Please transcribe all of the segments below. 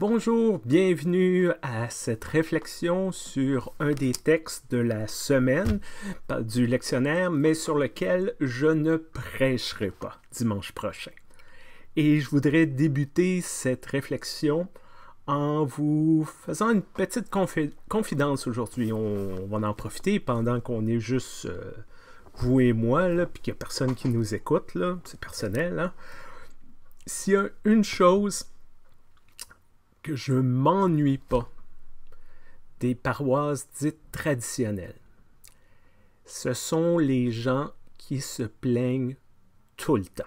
Bonjour, bienvenue à cette réflexion sur un des textes de la semaine du lectionnaire, mais sur lequel je ne prêcherai pas dimanche prochain. Et je voudrais débuter cette réflexion en vous faisant une petite confidence aujourd'hui. On, va en profiter pendant qu'on est juste euh, vous et moi, puis qu'il n'y a personne qui nous écoute, c'est personnel. Hein? S'il y a une chose que je m'ennuie pas des paroisses dites traditionnelles. Ce sont les gens qui se plaignent tout le temps.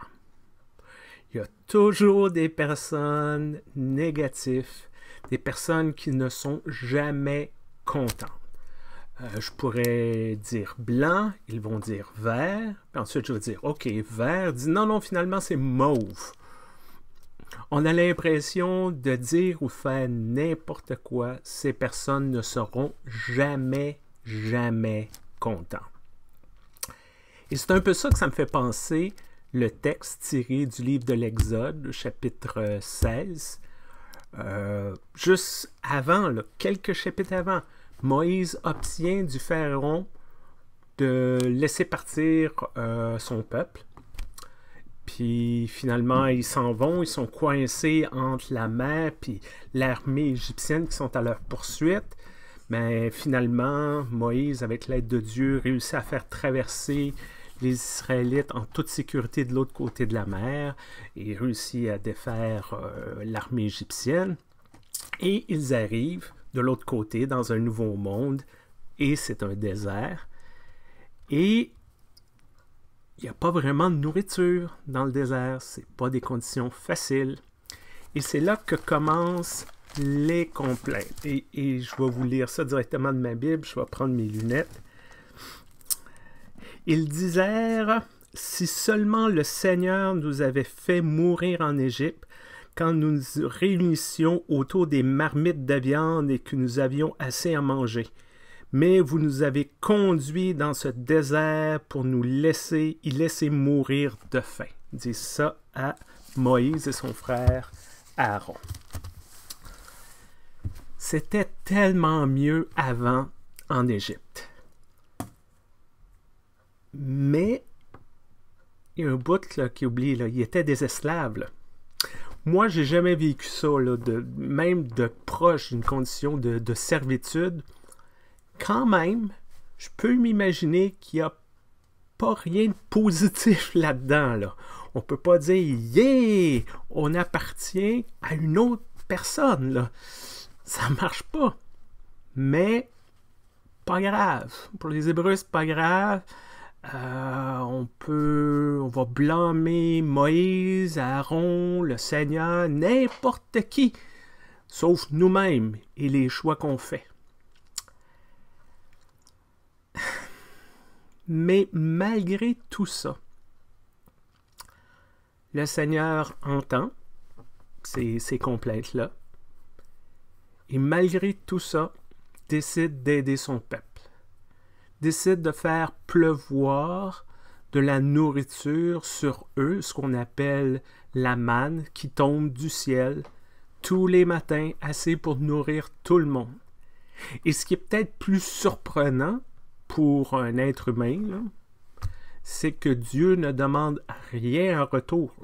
Il y a toujours des personnes négatives, des personnes qui ne sont jamais contentes. Euh, je pourrais dire blanc, ils vont dire vert, puis ensuite je vais dire OK, vert, dit non, non, finalement c'est mauve. On a l'impression de dire ou faire n'importe quoi, ces personnes ne seront jamais, jamais contents. Et c'est un peu ça que ça me fait penser le texte tiré du livre de l'Exode, chapitre 16. Euh, juste avant, quelques chapitres avant, Moïse obtient du Pharaon de laisser partir euh, son peuple puis finalement, ils s'en vont, ils sont coincés entre la mer puis l'armée égyptienne qui sont à leur poursuite. Mais finalement, Moïse, avec l'aide de Dieu, réussit à faire traverser les Israélites en toute sécurité de l'autre côté de la mer et réussit à défaire euh, l'armée égyptienne. Et ils arrivent de l'autre côté dans un nouveau monde et c'est un désert. Et il n'y a pas vraiment de nourriture dans le désert, ce n'est pas des conditions faciles. Et c'est là que commencent les complaintes. Et, je vais vous lire ça directement de ma Bible, je vais prendre mes lunettes. Ils disaient si seulement le Seigneur nous avait fait mourir en Égypte, quand nous nous réunissions autour des marmites de viande et que nous avions assez à manger mais vous nous avez conduits dans ce désert pour nous laisser y laisser mourir de faim. Dit ça à Moïse et son frère Aaron. C'était tellement mieux avant en Égypte. Mais il y a un bout qui oublie, là, il était des esclaves. Moi, j'ai jamais vécu ça, même de proche, d'une condition de servitude quand même, je peux m'imaginer qu'il n'y a pas rien de positif là-dedans. On ne peut pas dire Yeah! On appartient à une autre personne. Ça ne marche pas. Mais pas grave. Pour les Hébreux, c'est pas grave. Euh, on peut, on va blâmer Moïse, Aaron, le Seigneur, n'importe qui, sauf nous-mêmes et les choix qu'on fait. Mais malgré tout ça, le Seigneur entend ces, ces complaintes-là et malgré tout ça, décide d'aider son peuple, décide de faire pleuvoir de la nourriture sur eux, ce qu'on appelle la manne qui tombe du ciel tous les matins, assez pour nourrir tout le monde. Et ce qui est peut-être plus surprenant, pour un être humain, c'est que Dieu ne demande rien en retour.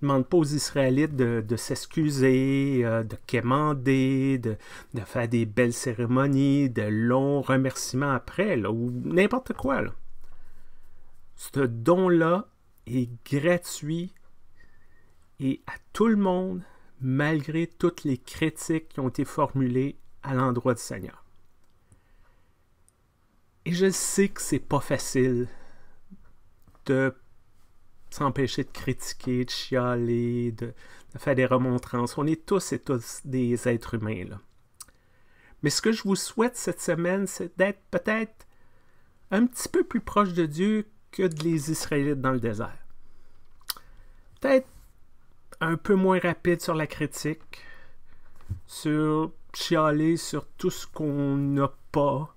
Il ne demande pas aux Israélites de, s'excuser, euh, de quémander, de, faire des belles cérémonies, de longs remerciements après, ou n'importe quoi. Ce don-là est gratuit et à tout le monde, malgré toutes les critiques qui ont été formulées à l'endroit du Seigneur. Et je sais que c'est pas facile de s'empêcher de critiquer, de chialer, de, faire des remontrances. On est tous et tous des êtres humains. Mais ce que je vous souhaite cette semaine, c'est d'être peut-être un petit peu plus proche de Dieu que de les Israélites dans le désert. Peut-être un peu moins rapide sur la critique, sur chialer sur tout ce qu'on n'a pas,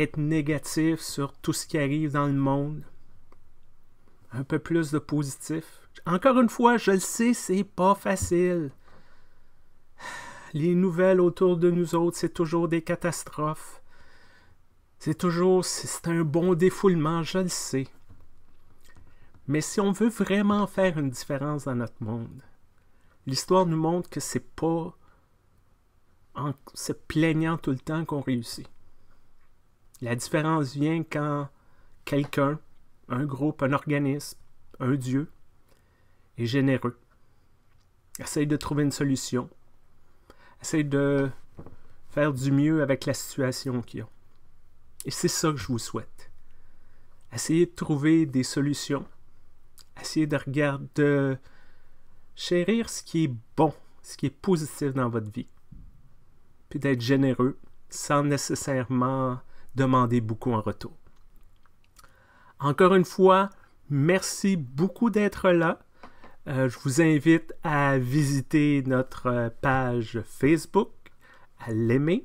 être négatif sur tout ce qui arrive dans le monde. Un peu plus de positif. Encore une fois, je le sais, c'est pas facile. Les nouvelles autour de nous autres, c'est toujours des catastrophes. C'est toujours, c'est un bon défoulement, je le sais. Mais si on veut vraiment faire une différence dans notre monde, l'histoire nous montre que c'est pas en se plaignant tout le temps qu'on réussit. La différence vient quand quelqu'un, un groupe, un organisme, un Dieu est généreux. Essaye de trouver une solution. Essaye de faire du mieux avec la situation y a. Et c'est ça que je vous souhaite. Essayez de trouver des solutions. Essayez de regarder, de chérir ce qui est bon, ce qui est positif dans votre vie. Puis d'être généreux sans nécessairement Demandez beaucoup en retour. Encore une fois, merci beaucoup d'être là. Euh, je vous invite à visiter notre euh, page Facebook, à l'aimer.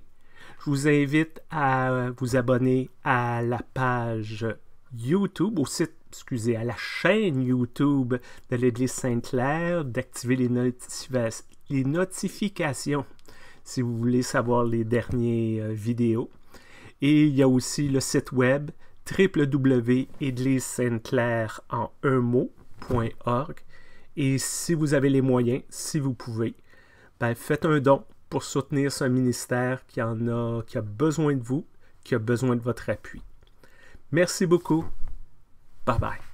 Je vous invite à euh, vous abonner à la page YouTube, au site, excusez, à la chaîne YouTube de l'Église Sainte-Claire, d'activer les, les notifications si vous voulez savoir les dernières vidéos. Et il y a aussi le site web sainte claire en un mot.org. Et si vous avez les moyens, si vous pouvez, ben, faites un don pour soutenir ce ministère qui en a, qui a besoin de vous, qui a besoin de votre appui. Merci beaucoup. Bye bye.